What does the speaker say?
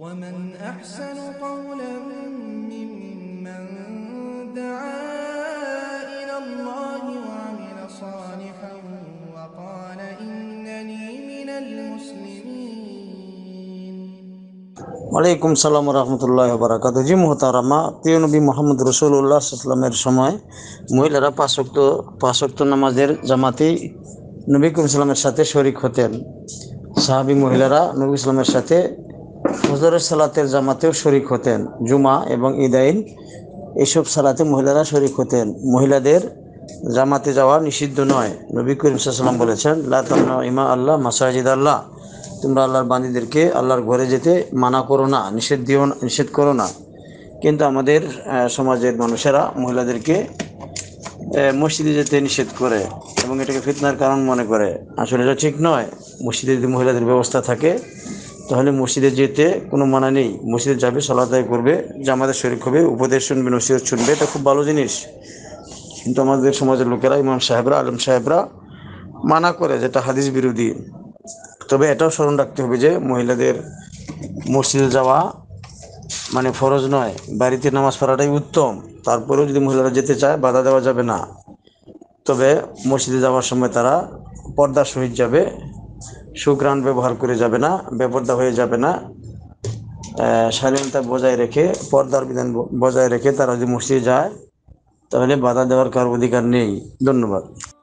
ومن أحسن قولا ممن دعا إلى الله وعمل صالحا ওয়ালাইকুম সালাম রহমতুল্লাহ বারাকাত জি মোহতারামা প্রিয় নবী মোহাম্মদ রসুল্লাহ ইসলামের সময় মহিলারা পাঁচক্ত পাঁচক্ত নামাজের জামাতি নবী ইসলামের সাথে শরিক হতেন সাহাবি মহিলারা নবী ইসলামের সাথে ফজরের সালাতের জামাতেও শরিক হতেন জুমা এবং ইদাইন এসব সালাতে মহিলারা শরিক হতেন মহিলাদের জামাতে যাওয়া নিষিদ্ধ নয় নবী করিম সাল্লাম বলেছেন লাতামনা ইমা আল্লাহ মাসাজিদ আল্লাহ তোমরা আল্লাহর বান্দিদেরকে আল্লাহর ঘরে যেতে মানা করো না নিষেধ দিও নিষেধ করো না কিন্তু আমাদের সমাজের মানুষেরা মহিলাদেরকে মসজিদে যেতে নিষেধ করে এবং এটাকে ফিতনার কারণ মনে করে আসলে এটা ঠিক নয় মসজিদে যদি মহিলাদের ব্যবস্থা থাকে তাহলে মসজিদে যেতে কোনো মানা নেই মসজিদে যাবে সলাদায় করবে জামাতে শরীর হবে উপদেশ শুনবে নসিহত শুনবে এটা খুব ভালো জিনিস কিন্তু আমাদের সমাজের লোকেরা ইমাম সাহেবরা আলম সাহেবরা মানা করে যেটা হাদিস বিরোধী তবে এটাও স্মরণ রাখতে হবে যে মহিলাদের মসজিদে যাওয়া মানে ফরজ নয় বাড়িতে নামাজ পড়াটাই উত্তম তারপরেও যদি মহিলারা যেতে চায় বাধা দেওয়া যাবে না তবে মসজিদে যাওয়ার সময় তারা পর্দা শহীদ যাবে সুগ্রাণ ব্যবহার করে যাবে না বেপর্দা হয়ে যাবে না শালীনতা বজায় রেখে পর্দার বিধান বজায় রেখে তারা যদি মসজিদে যায় তাহলে বাধা দেওয়ার কার অধিকার নেই ধন্যবাদ